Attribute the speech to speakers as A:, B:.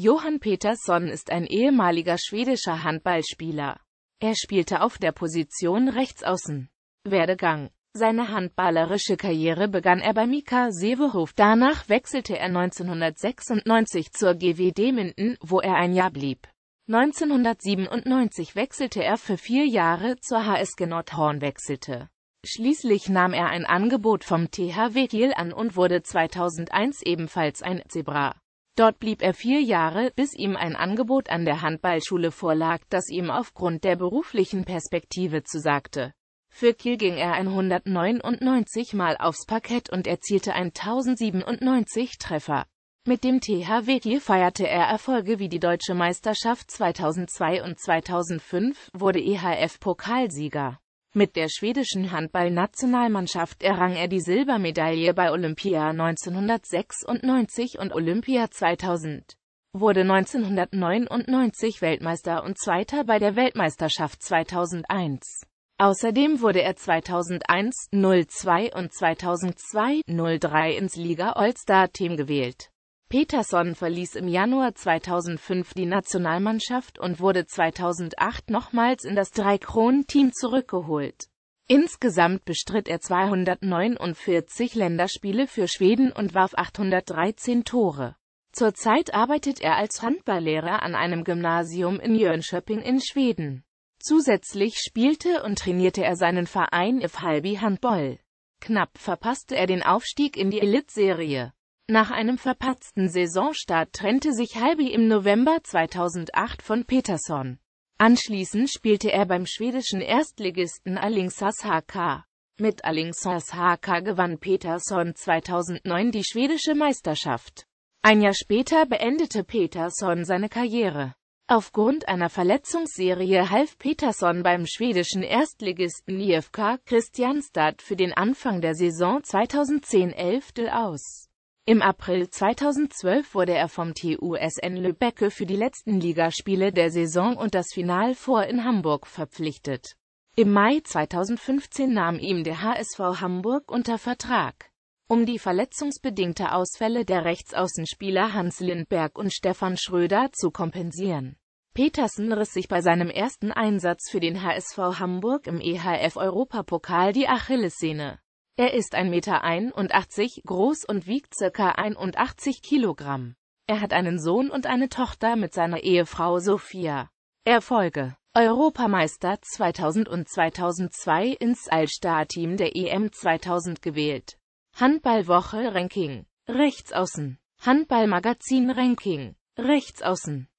A: Johan Petersson ist ein ehemaliger schwedischer Handballspieler. Er spielte auf der Position Rechtsaußen. Werdegang Seine handballerische Karriere begann er bei Mika Sevehof. Danach wechselte er 1996 zur GWD Minden, wo er ein Jahr blieb. 1997 wechselte er für vier Jahre zur HSG Nordhorn wechselte. Schließlich nahm er ein Angebot vom THW Kiel an und wurde 2001 ebenfalls ein Zebra. Dort blieb er vier Jahre, bis ihm ein Angebot an der Handballschule vorlag, das ihm aufgrund der beruflichen Perspektive zusagte. Für Kiel ging er 199 Mal aufs Parkett und erzielte 1097 Treffer. Mit dem THW Kiel feierte er Erfolge wie die Deutsche Meisterschaft 2002 und 2005, wurde EHF-Pokalsieger. Mit der schwedischen Handballnationalmannschaft errang er die Silbermedaille bei Olympia 1996 und Olympia 2000, wurde 1999 Weltmeister und Zweiter bei der Weltmeisterschaft 2001. Außerdem wurde er 2001, 02 und 2002, 03 ins Liga All-Star-Team gewählt. Peterson verließ im Januar 2005 die Nationalmannschaft und wurde 2008 nochmals in das Drei-Kronen-Team zurückgeholt. Insgesamt bestritt er 249 Länderspiele für Schweden und warf 813 Tore. Zurzeit arbeitet er als Handballlehrer an einem Gymnasium in Jönköping in Schweden. Zusätzlich spielte und trainierte er seinen Verein If Halby Handball. Knapp verpasste er den Aufstieg in die Elitserie. Nach einem verpatzten Saisonstart trennte sich Halby im November 2008 von Peterson. Anschließend spielte er beim schwedischen Erstligisten Alingsas HK. Mit Alingsas HK gewann Peterson 2009 die schwedische Meisterschaft. Ein Jahr später beendete Peterson seine Karriere. Aufgrund einer Verletzungsserie half Peterson beim schwedischen Erstligisten IFK Christianstad für den Anfang der Saison 2010-11 aus. Im April 2012 wurde er vom TUSN Lübbecke für die letzten Ligaspiele der Saison und das Final vor in Hamburg verpflichtet. Im Mai 2015 nahm ihm der HSV Hamburg unter Vertrag. Um die verletzungsbedingte Ausfälle der Rechtsaußenspieler Hans Lindberg und Stefan Schröder zu kompensieren. Petersen riss sich bei seinem ersten Einsatz für den HSV Hamburg im EHF-Europapokal die Achillessehne. Er ist 1,81 Meter groß und wiegt ca. 81 Kilogramm. Er hat einen Sohn und eine Tochter mit seiner Ehefrau Sophia. Erfolge Europameister 2000 und 2002 ins All-Star-Team der EM 2000 gewählt. Handballwoche Ranking Rechtsaußen Handballmagazin Ranking Rechtsaußen